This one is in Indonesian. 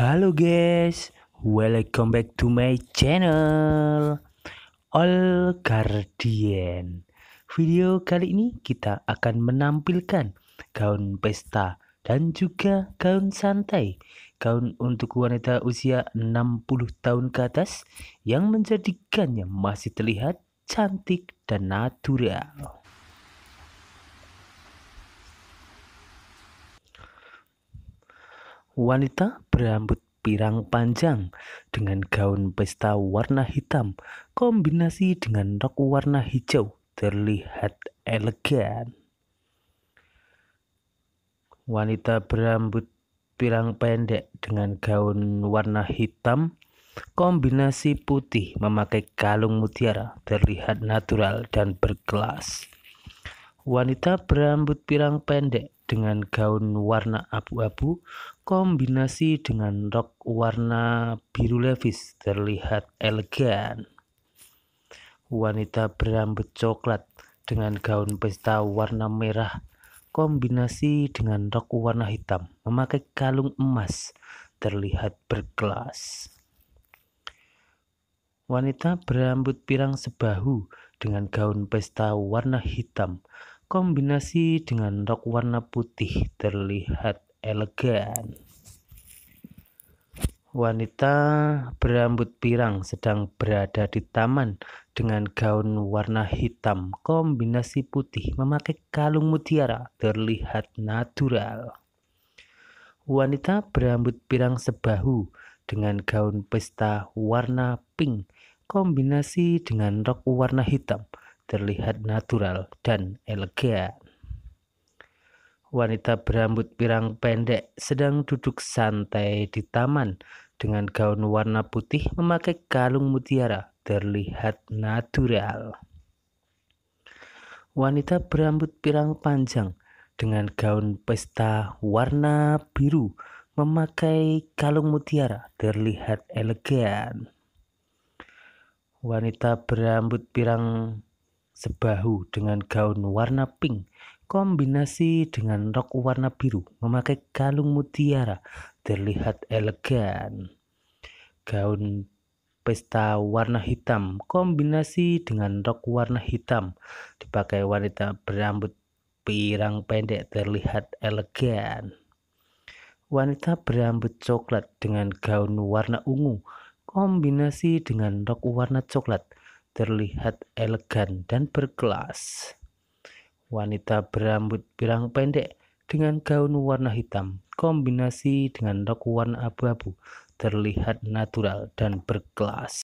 Halo guys, welcome back to my channel All Guardian Video kali ini kita akan menampilkan gaun pesta dan juga gaun santai Gaun untuk wanita usia 60 tahun ke atas yang menjadikannya masih terlihat cantik dan natural Wanita berambut pirang panjang dengan gaun pesta warna hitam kombinasi dengan rok warna hijau terlihat elegan. Wanita berambut pirang pendek dengan gaun warna hitam kombinasi putih memakai kalung mutiara terlihat natural dan berkelas. Wanita berambut pirang pendek dengan gaun warna abu-abu kombinasi dengan rok warna biru levis terlihat elegan. Wanita berambut coklat dengan gaun pesta warna merah kombinasi dengan rok warna hitam memakai kalung emas terlihat berkelas. Wanita berambut pirang sebahu dengan gaun pesta warna hitam kombinasi dengan rok warna putih terlihat elegan. Wanita berambut pirang sedang berada di taman dengan gaun warna hitam kombinasi putih memakai kalung mutiara terlihat natural. Wanita berambut pirang sebahu dengan gaun pesta warna pink kombinasi dengan rok warna hitam terlihat natural dan elegan. Wanita berambut pirang pendek sedang duduk santai di taman dengan gaun warna putih memakai kalung mutiara terlihat natural. Wanita berambut pirang panjang dengan gaun pesta warna biru memakai kalung mutiara terlihat elegan. Wanita berambut pirang sebahu dengan gaun warna pink kombinasi dengan rok warna biru memakai kalung mutiara terlihat elegan. Gaun pesta warna hitam kombinasi dengan rok warna hitam dipakai wanita berambut pirang pendek terlihat elegan. Wanita berambut coklat dengan gaun warna ungu kombinasi dengan rok warna coklat terlihat elegan dan berkelas. Wanita berambut pirang pendek dengan gaun warna hitam kombinasi dengan rok warna abu-abu terlihat natural dan berkelas.